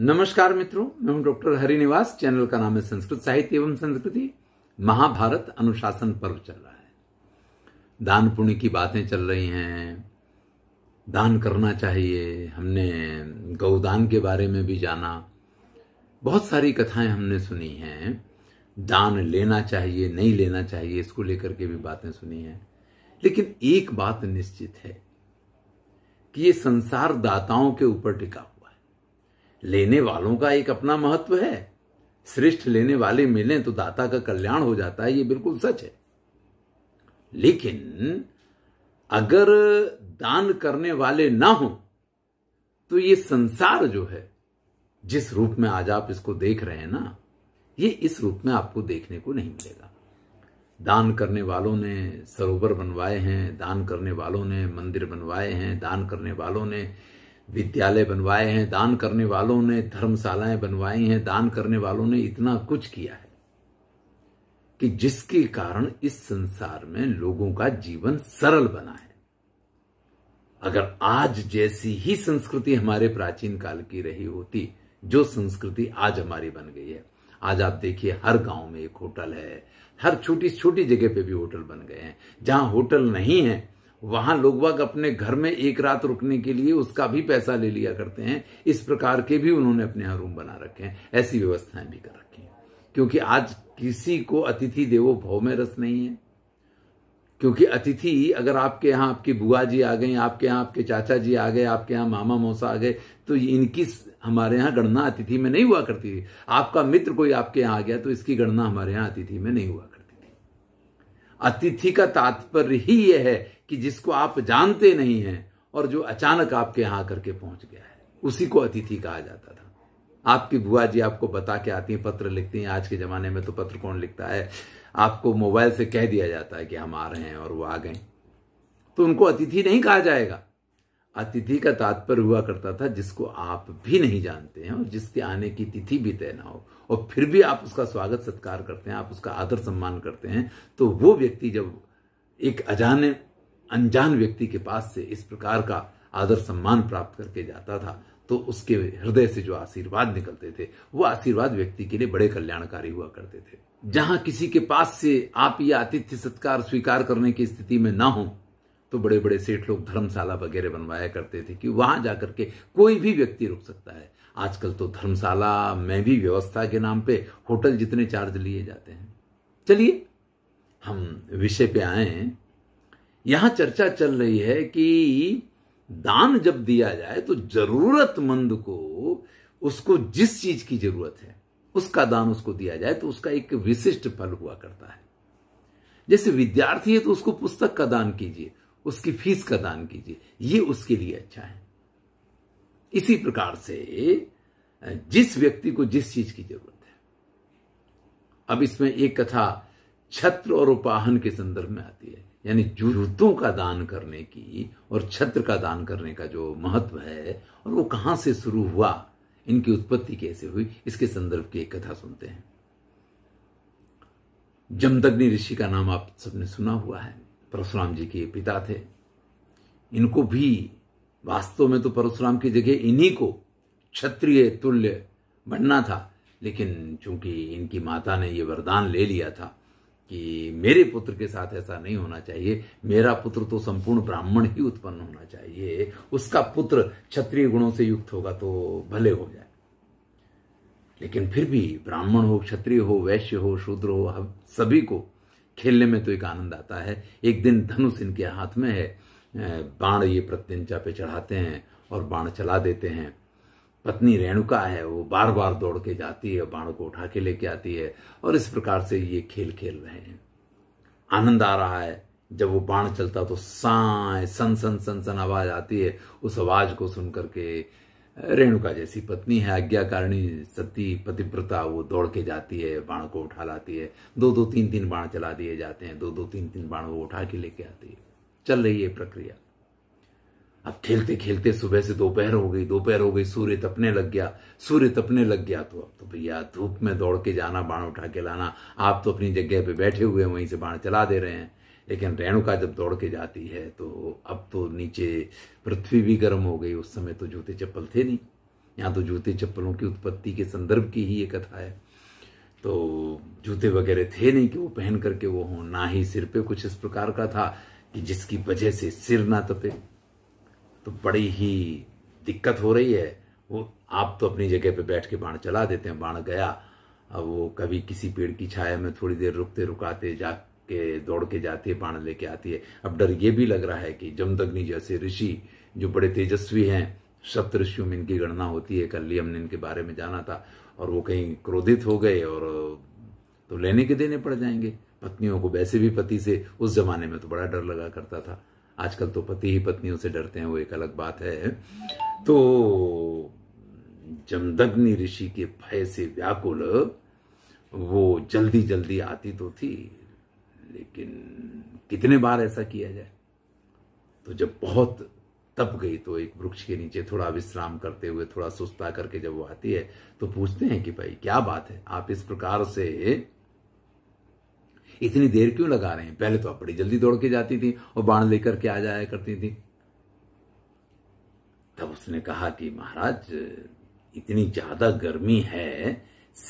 नमस्कार मित्रों मैं हूं डॉक्टर हरिनिवास चैनल का नाम है संस्कृत साहित्य एवं संस्कृति महाभारत अनुशासन पर्व चल रहा है दान पुण्य की बातें चल रही हैं दान करना चाहिए हमने गौदान के बारे में भी जाना बहुत सारी कथाएं हमने सुनी हैं दान लेना चाहिए नहीं लेना चाहिए इसको लेकर के भी बातें सुनी हैं लेकिन एक बात निश्चित है कि ये संसार दाताओं के ऊपर टिका लेने वालों का एक अपना महत्व है श्रेष्ठ लेने वाले मिले तो दाता का कल्याण हो जाता है ये बिल्कुल सच है लेकिन अगर दान करने वाले ना हो तो ये संसार जो है जिस रूप में आज आप इसको देख रहे हैं ना ये इस रूप में आपको देखने को नहीं मिलेगा दान करने वालों ने सरोवर बनवाए हैं दान करने वालों ने मंदिर बनवाए हैं दान करने वालों ने विद्यालय बनवाए हैं दान करने वालों ने धर्मशालाएं बनवाई हैं दान करने वालों ने इतना कुछ किया है कि जिसके कारण इस संसार में लोगों का जीवन सरल बना है अगर आज जैसी ही संस्कृति हमारे प्राचीन काल की रही होती जो संस्कृति आज हमारी बन गई है आज आप देखिए हर गांव में एक होटल है हर छोटी छोटी जगह पे भी होटल बन गए हैं जहां होटल नहीं है वहां लोग बाग अपने घर में एक रात रुकने के लिए उसका भी पैसा ले लिया करते हैं इस प्रकार के भी उन्होंने अपने यहां रूम बना रखे हैं ऐसी व्यवस्थाएं भी कर रखी हैं क्योंकि आज किसी को अतिथि देवो भव में रस नहीं है क्योंकि अतिथि अगर आपके यहां आपकी बुआ जी आ गई आपके यहां आपके चाचा जी आ गए आपके यहां मामा मौसा आ गए तो इनकी हमारे यहां गणना अतिथि में नहीं हुआ करती थी आपका मित्र कोई आपके यहां आ गया तो इसकी गणना हमारे यहां अतिथि में नहीं हुआ अतिथि का तात्पर्य ही यह है कि जिसको आप जानते नहीं हैं और जो अचानक आपके यहां आकर पहुंच गया है उसी को अतिथि कहा जाता था आपकी बुआ जी आपको बता के आती हैं पत्र लिखती हैं आज के जमाने में तो पत्र कौन लिखता है आपको मोबाइल से कह दिया जाता है कि हम आ रहे हैं और वो आ गए तो उनको अतिथि नहीं कहा जाएगा अतिथि का तात्पर्य हुआ करता था जिसको आप भी नहीं जानते हैं और जिसके आने की तिथि भी तय ना हो और फिर भी आप उसका स्वागत सत्कार करते हैं आप उसका आदर सम्मान करते हैं तो वो व्यक्ति जब एक अजाने अनजान व्यक्ति के पास से इस प्रकार का आदर सम्मान प्राप्त करके जाता था तो उसके हृदय से जो आशीर्वाद निकलते थे वो आशीर्वाद व्यक्ति के लिए बड़े कल्याणकारी हुआ करते थे जहां किसी के पास से आप ये आतिथ्य सत्कार स्वीकार करने की स्थिति में ना हो तो बड़े बड़े सेठ लोग धर्मशाला वगैरह बनवाया करते थे कि वहां जाकर के कोई भी व्यक्ति रुक सकता है आजकल तो धर्मशाला में भी व्यवस्था के नाम पे होटल जितने चार्ज लिए जाते हैं चलिए हम विषय पे आए यहां चर्चा चल रही है कि दान जब दिया जाए तो जरूरतमंद को उसको जिस चीज की जरूरत है उसका दान उसको दिया जाए तो उसका एक विशिष्ट फल हुआ करता है जैसे विद्यार्थी है तो उसको पुस्तक का दान कीजिए उसकी फीस का दान कीजिए ये उसके लिए अच्छा है इसी प्रकार से जिस व्यक्ति को जिस चीज की जरूरत है अब इसमें एक कथा छत्र और उपाहन के संदर्भ में आती है यानी जरूरतों का दान करने की और छत्र का दान करने का जो महत्व है और वो कहां से शुरू हुआ इनकी उत्पत्ति कैसे हुई इसके संदर्भ की एक कथा सुनते हैं जमदग्नि ऋषि का नाम आप सबने सुना हुआ है परशुराम जी के पिता थे इनको भी वास्तव में तो परशुराम की जगह इन्हीं को क्षत्रिय तुल्य बनना था लेकिन चूंकि इनकी माता ने यह वरदान ले लिया था कि मेरे पुत्र के साथ ऐसा नहीं होना चाहिए मेरा पुत्र तो संपूर्ण ब्राह्मण ही उत्पन्न होना चाहिए उसका पुत्र क्षत्रिय गुणों से युक्त होगा तो भले हो जाए लेकिन फिर भी ब्राह्मण हो क्षत्रिय हो वैश्य हो शूद्र हो सभी को खेलने में तो एक आनंद आता है एक दिन धनुष इनके हाथ में है बाण ये प्रत्यंचा पे चढ़ाते हैं और बाण चला देते हैं पत्नी रेणुका है वो बार बार दौड़ के जाती है बाण को उठा के लेके आती है और इस प्रकार से ये खेल खेल रहे हैं आनंद आ रहा है जब वो बाण चलता तो साय सन सन सन सन आवाज आती है उस आवाज को सुन करके रेणुका जैसी पत्नी है आज्ञाकारिणी सती पतिव्रता वो दौड़ के जाती है बाण को उठा लाती है दो दो तीन तीन बाण चला दिए जाते हैं दो दो तीन तीन बाण वो उठा के लेके आती है चल रही है प्रक्रिया अब खेलते खेलते सुबह से दोपहर हो गई दोपहर हो गई सूर्य तपने लग गया सूर्य तपने लग गया तो अब तो भैया धूप में दौड़ के जाना बाण उठा के लाना आप तो अपनी जगह पे बैठे हुए वहीं से बाण चला दे रहे हैं लेकिन रेणुका जब दौड़ के जाती है तो अब तो नीचे पृथ्वी भी गर्म हो गई उस समय तो जूते चप्पल थे नहीं यहाँ तो जूते चप्पलों की उत्पत्ति के संदर्भ की ही ये कथा है तो जूते वगैरह थे नहीं कि वो पहन करके वो हों ना ही सिर पे कुछ इस प्रकार का था कि जिसकी वजह से सिर ना तपे तो बड़ी ही दिक्कत हो रही है वो आप तो अपनी जगह पे बैठ के बाण चला देते हैं बाण गया अब वो कभी किसी पेड़ की छाया में थोड़ी देर रुकते रुकाते जा के दौड़ के जाती है पाण लेके आती है अब डर ये भी लग रहा है कि जमदग्नि जैसे ऋषि जो बड़े तेजस्वी हैं सप्त ऋषियों में इनकी गणना होती है कल ही हमने इनके बारे में जाना था और वो कहीं क्रोधित हो गए और तो लेने के देने पड़ जाएंगे पत्नियों को वैसे भी पति से उस जमाने में तो बड़ा डर लगा करता था आजकल तो पति ही पत्नियों से डरते हैं वो एक अलग बात है तो जमदग्नि ऋषि के भय से व्याकुल वो जल्दी जल्दी आती तो थी लेकिन कितने बार ऐसा किया जाए तो जब बहुत तप गई तो एक वृक्ष के नीचे थोड़ा विश्राम करते हुए थोड़ा सुस्ता करके जब वो आती है तो पूछते हैं कि भाई क्या बात है आप इस प्रकार से इतनी देर क्यों लगा रहे हैं पहले तो आप बड़ी जल्दी दौड़ के जाती थी और बाण लेकर के आ जाया करती थी तब उसने कहा कि महाराज इतनी ज्यादा गर्मी है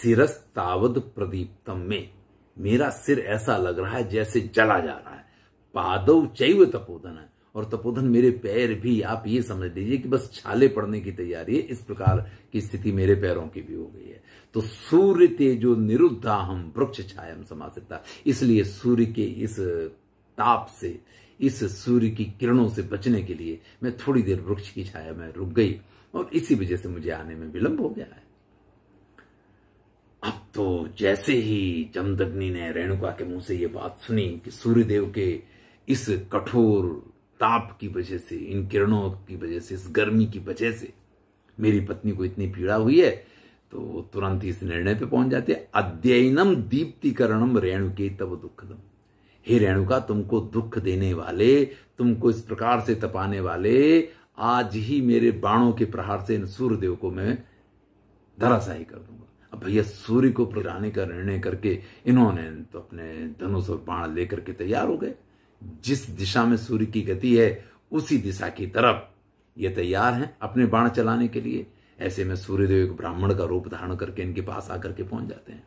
सिरस तावद प्रदीप्तम में मेरा सिर ऐसा लग रहा है जैसे जला जा रहा है पादव चैव तपोधन है और तपोधन मेरे पैर भी आप ये समझ लीजिए कि बस छाले पड़ने की तैयारी है इस प्रकार की स्थिति मेरे पैरों की भी हो गई है तो सूर्य तेजो निरुद्धा हम वृक्ष छाया सकता इसलिए सूर्य के इस ताप से इस सूर्य की किरणों से बचने के लिए मैं थोड़ी देर वृक्ष की छाया में रुक गई और इसी वजह से मुझे आने में विलंब हो गया है तो जैसे ही जमदग्नि ने रेणुका के मुंह से ये बात सुनी कि सूर्यदेव के इस कठोर ताप की वजह से इन किरणों की वजह से इस गर्मी की वजह से मेरी पत्नी को इतनी पीड़ा हुई है तो वो तुरंत इस निर्णय पे पहुंच जाते अध्ययनम दीप्तिकरणम रेणुके तब दुखदम हे रेणुका तुमको दुख देने वाले तुमको इस प्रकार से तपाने वाले आज ही मेरे बाणों के प्रहार से इन सूर्यदेव को मैं धराशाही कर दूंगा अब भैया सूर्य को प्रजाने का निर्णय करके इन्होंने तो अपने धनुष और बाण लेकर के तैयार हो गए जिस दिशा में सूर्य की गति है उसी दिशा की तरफ ये तैयार हैं अपने बाण चलाने के लिए ऐसे में सूर्यदेव एक ब्राह्मण का रूप धारण करके इनके पास आकर के पहुंच जाते हैं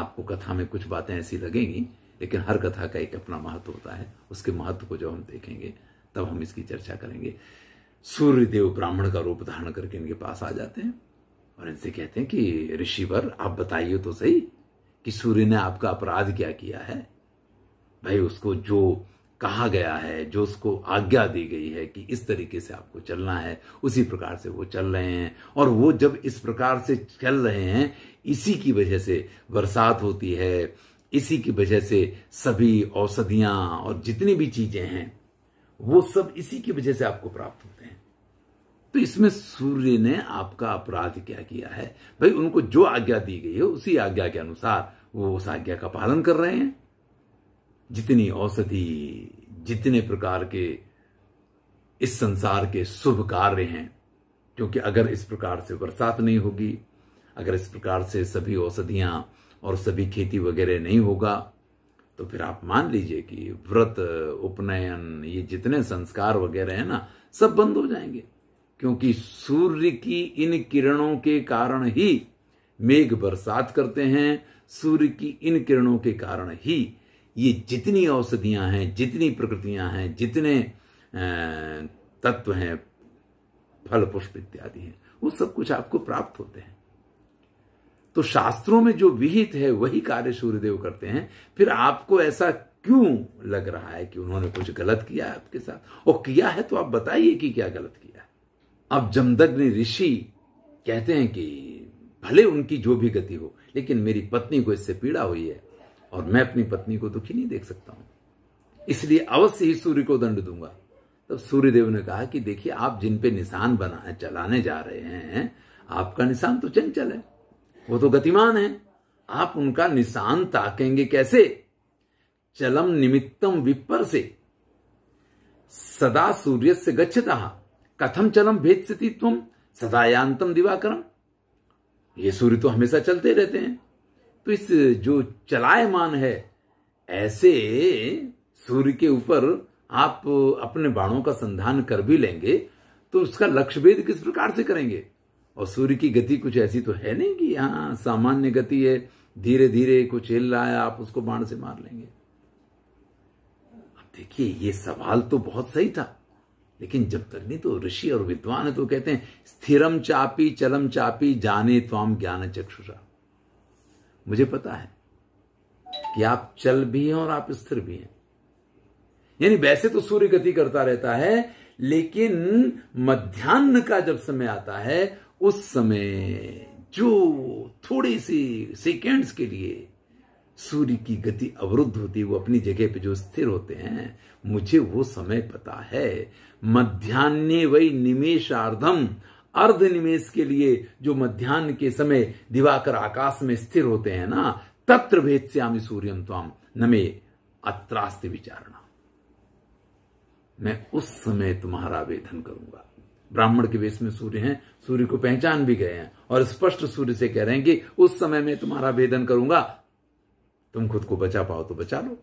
आपको कथा में कुछ बातें ऐसी लगेंगी लेकिन हर कथा का एक अपना महत्व होता है उसके महत्व को जब हम देखेंगे तब हम इसकी चर्चा करेंगे सूर्यदेव ब्राह्मण का रूप धारण करके इनके पास आ जाते हैं और इनसे कहते हैं कि ऋषिवर आप बताइए तो सही कि सूर्य ने आपका अपराध क्या किया है भाई उसको जो कहा गया है जो उसको आज्ञा दी गई है कि इस तरीके से आपको चलना है उसी प्रकार से वो चल रहे हैं और वो जब इस प्रकार से चल रहे हैं इसी की वजह से बरसात होती है इसी की वजह से सभी औषधियां और जितनी भी चीज़ें हैं वो सब इसी की वजह से आपको प्राप्त होते हैं तो इसमें सूर्य ने आपका अपराध क्या किया है भाई उनको जो आज्ञा दी गई है उसी आज्ञा के अनुसार वो उस आज्ञा का पालन कर रहे हैं जितनी औषधि जितने प्रकार के इस संसार के शुभ कार्य हैं क्योंकि अगर इस प्रकार से बरसात नहीं होगी अगर इस प्रकार से सभी औषधियां और सभी खेती वगैरह नहीं होगा तो फिर आप मान लीजिए कि व्रत उपनयन ये जितने संस्कार वगैरह हैं ना सब बंद हो जाएंगे क्योंकि सूर्य की इन किरणों के कारण ही मेघ बरसात करते हैं सूर्य की इन किरणों के कारण ही ये जितनी औषधियां हैं जितनी प्रकृतियां हैं जितने तत्व हैं फल पुष्प इत्यादि हैं वो सब कुछ आपको प्राप्त होते हैं तो शास्त्रों में जो विहित है वही कार्य सूर्यदेव करते हैं फिर आपको ऐसा क्यों लग रहा है कि उन्होंने कुछ गलत किया आपके साथ और किया है तो आप बताइए कि क्या गलत किया अब जमदग्नि ऋषि कहते हैं कि भले उनकी जो भी गति हो लेकिन मेरी पत्नी को इससे पीड़ा हुई है और मैं अपनी पत्नी को दुखी नहीं देख सकता हूं इसलिए अवश्य ही सूर्य को दंड दूंगा तब सूर्यदेव ने कहा कि देखिए आप जिन पे निशान बना चलाने जा रहे हैं आपका निशान तो चंचल है वो तो गतिमान है आप उनका निशान ताकेंगे कैसे चलम निमित्तम विपर से सदा सूर्य से गच्छता कथम चलम भेद से तुम सदायांतम दिवाकरम ये सूर्य तो हमेशा चलते रहते हैं तो इस जो चलायमान है ऐसे सूर्य के ऊपर आप अपने बाणों का संधान कर भी लेंगे तो उसका लक्ष्य भेद किस प्रकार से करेंगे और सूर्य की गति कुछ ऐसी तो है नहीं कि यहाँ सामान्य गति है धीरे धीरे कुछ हिल रहा है आप उसको बाण से मार लेंगे देखिए ये सवाल तो बहुत सही था लेकिन जब तक नहीं तो ऋषि और विद्वान है तो कहते हैं स्थिरम चापी चलम चापी जाने त्वाम ज्ञान चक्षुषा मुझे पता है कि आप चल भी हैं और आप स्थिर भी हैं यानी वैसे तो सूर्य गति करता रहता है लेकिन मध्यान्ह का जब समय आता है उस समय जो थोड़ी सी सेकेंड्स के लिए सूर्य की गति अवरुद्ध होती वो अपनी जगह पे जो स्थिर होते हैं मुझे वो समय पता है मध्यान्ह वही अर्धम अर्ध निमेश के लिए जो मध्यान्ह के समय दिवाकर आकाश में स्थिर होते हैं ना तत्र भेद श्यामी सूर्यम त्वाम नमे अत्रास्त विचारणा मैं उस समय तुम्हारा वेधन करूंगा ब्राह्मण के वेश में सूर्य हैं सूर्य को पहचान भी गए हैं और स्पष्ट सूर्य से कह रहे हैं कि उस समय मैं तुम्हारा वेदन करूंगा तुम खुद को बचा पाओ तो बचा लो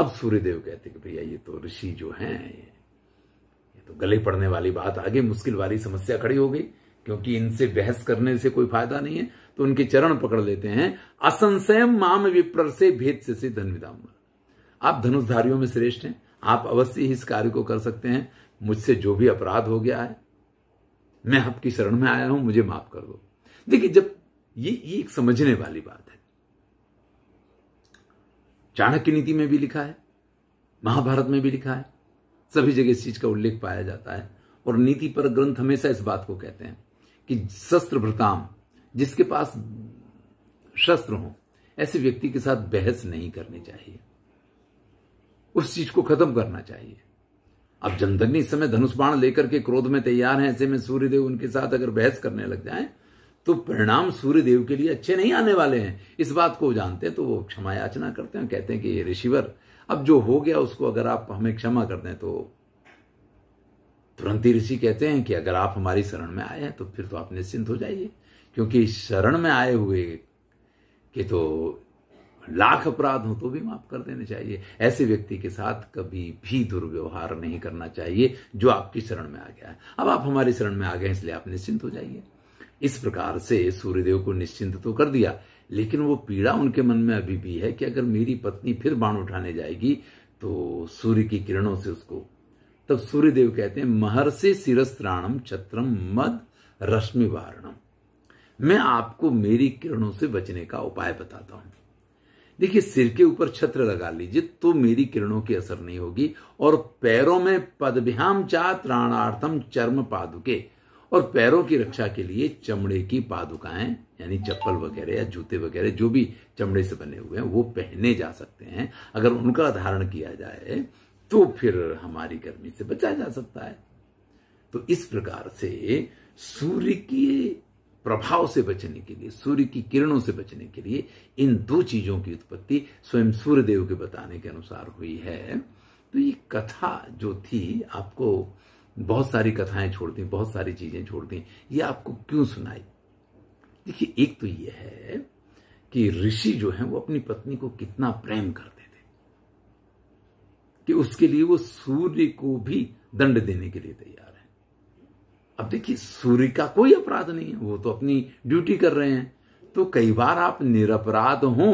अब सूर्यदेव कहते कि भैया ये तो ऋषि जो हैं ये तो गले पड़ने वाली बात आगे मुश्किल वाली समस्या खड़ी हो गई क्योंकि इनसे बहस करने से कोई फायदा नहीं है तो उनके चरण पकड़ लेते हैं असंशयम माम विप्र से भेद से से धन विदाम आप धनुषधारियों में श्रेष्ठ हैं आप अवश्य ही इस कार्य को कर सकते हैं मुझसे जो भी अपराध हो गया है मैं आपकी शरण में आया हूं मुझे माफ कर दो देखिए जब ये, ये एक समझने वाली बात है चाणक्य नीति में भी लिखा है महाभारत में भी लिखा है सभी जगह इस चीज का उल्लेख पाया जाता है और नीति पर ग्रंथ हमेशा इस बात को कहते हैं कि शस्त्र भ्रताम जिसके पास शस्त्र हो ऐसे व्यक्ति के साथ बहस नहीं करनी चाहिए उस चीज को खत्म करना चाहिए अब जमदग्नि इस समय धनुष बाण लेकर के क्रोध में तैयार हैं ऐसे में सूर्यदेव उनके साथ अगर बहस करने लग जाए तो परिणाम सूर्य देव के लिए अच्छे नहीं आने वाले हैं इस बात को जानते हैं तो वो क्षमा याचना करते हैं कहते हैं कि ये ऋषिवर अब जो हो गया उसको अगर आप हमें क्षमा कर दें तो तुरंत ही ऋषि कहते हैं कि अगर आप हमारी शरण में आए हैं तो फिर तो आप निश्चिंत हो जाइए क्योंकि शरण में आए हुए कि तो लाख अपराध हो तो भी माफ कर देने चाहिए ऐसे व्यक्ति के साथ कभी भी दुर्व्यवहार नहीं करना चाहिए जो आपकी शरण में आ गया है अब आप हमारी शरण में आ गए इसलिए आप निश्चिंत हो जाइए इस प्रकार से सूर्यदेव को निश्चिंत तो कर दिया लेकिन वो पीड़ा उनके मन में अभी भी है कि अगर मेरी पत्नी फिर बाण उठाने जाएगी तो सूर्य की किरणों से उसको तब सूर्यदेव कहते हैं महर्षि सिरस्त्राणम छत्रम मद रश्मि वारणम मैं आपको मेरी किरणों से बचने का उपाय बताता हूं देखिए सिर के ऊपर छत्र लगा लीजिए तो मेरी किरणों की असर नहीं होगी और पैरों में पदभ्याम चा त्राणार्थम चर्म पादुके और पैरों की रक्षा के लिए चमड़े की पादुकाएं यानी चप्पल वगैरह या जूते वगैरह जो भी चमड़े से बने हुए हैं वो पहने जा सकते हैं अगर उनका धारण किया जाए तो फिर हमारी गर्मी से बचा जा सकता है तो इस प्रकार से सूर्य के प्रभाव से बचने के लिए सूर्य की किरणों से बचने के लिए इन दो चीजों की उत्पत्ति स्वयं सूर्यदेव के बताने के अनुसार हुई है तो ये कथा जो थी आपको बहुत सारी कथाएं छोड़ दी बहुत सारी चीजें छोड़ दी ये आपको क्यों सुनाई देखिए एक तो ये है कि ऋषि जो है वो अपनी पत्नी को कितना प्रेम करते थे कि उसके लिए वो सूर्य को भी दंड देने के लिए तैयार है अब देखिए सूर्य का कोई अपराध नहीं है वो तो अपनी ड्यूटी कर रहे हैं तो कई बार आप निरपराध हो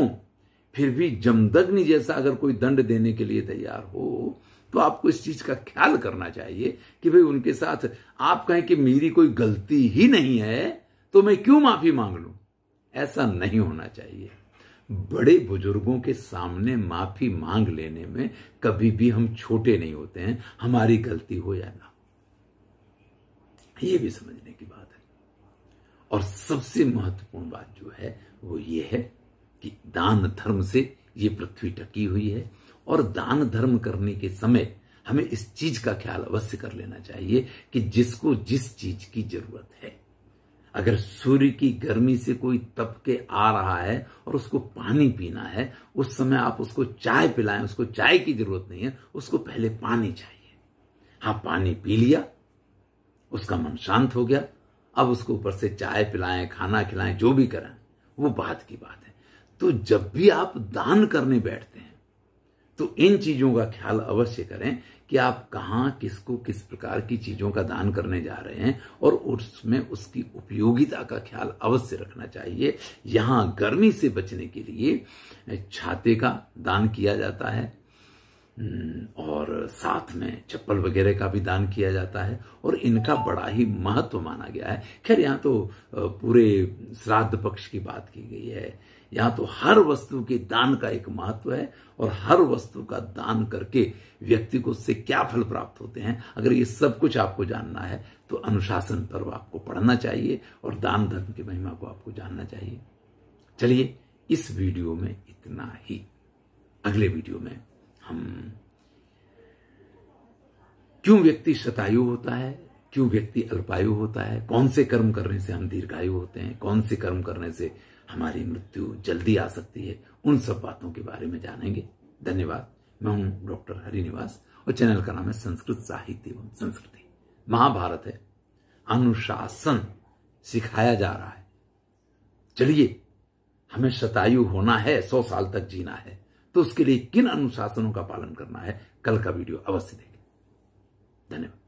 फिर भी जमदग्नि जैसा अगर कोई दंड देने के लिए तैयार हो तो आपको इस चीज का ख्याल करना चाहिए कि भाई उनके साथ आप कहें कि मेरी कोई गलती ही नहीं है तो मैं क्यों माफी मांग लू ऐसा नहीं होना चाहिए बड़े बुजुर्गों के सामने माफी मांग लेने में कभी भी हम छोटे नहीं होते हैं हमारी गलती हो या ना ये भी समझने की बात है और सबसे महत्वपूर्ण बात जो है वो ये है कि दान धर्म से ये पृथ्वी टकी हुई है और दान धर्म करने के समय हमें इस चीज का ख्याल अवश्य कर लेना चाहिए कि जिसको जिस चीज की जरूरत है अगर सूर्य की गर्मी से कोई तप के आ रहा है और उसको पानी पीना है उस समय आप उसको चाय पिलाएं उसको चाय की जरूरत नहीं है उसको पहले पानी चाहिए हाँ पानी पी लिया उसका मन शांत हो गया अब उसको ऊपर से चाय पिलाएं खाना खिलाएं जो भी करें वो बात की बात है तो जब भी आप दान करने बैठते हैं तो इन चीजों का ख्याल अवश्य करें कि आप कहा किसको किस प्रकार की चीजों का दान करने जा रहे हैं और उसमें उसकी उपयोगिता का ख्याल अवश्य रखना चाहिए यहां गर्मी से बचने के लिए छाते का दान किया जाता है हम्म, और साथ में चप्पल वगैरह का भी दान किया जाता है और इनका बड़ा ही महत्व माना गया है खैर यहाँ तो पूरे श्राद्ध पक्ष की बात की गई है यहाँ तो हर वस्तु के दान का एक महत्व है और हर वस्तु का दान करके व्यक्ति को उससे क्या फल प्राप्त होते हैं अगर ये सब कुछ आपको जानना है तो अनुशासन पर्व आपको पढ़ना चाहिए और दान धर्म की महिमा को आपको जानना चाहिए चलिए इस वीडियो में इतना ही अगले वीडियो में हम क्यों व्यक्ति शतायु होता है क्यों व्यक्ति अल्पायु होता है कौन से कर्म करने से हम दीर्घायु होते हैं कौन से कर्म करने से हमारी मृत्यु जल्दी आ सकती है उन सब बातों के बारे में जानेंगे धन्यवाद मैं हूं डॉक्टर हरिनिवास और चैनल का नाम है संस्कृत साहित्य एवं संस्कृति महाभारत है अनुशासन सिखाया जा रहा है चलिए हमें शतायु होना है सौ साल तक जीना है तो उसके लिए किन अनुशासनों का पालन करना है कल का वीडियो अवश्य देखें धन्यवाद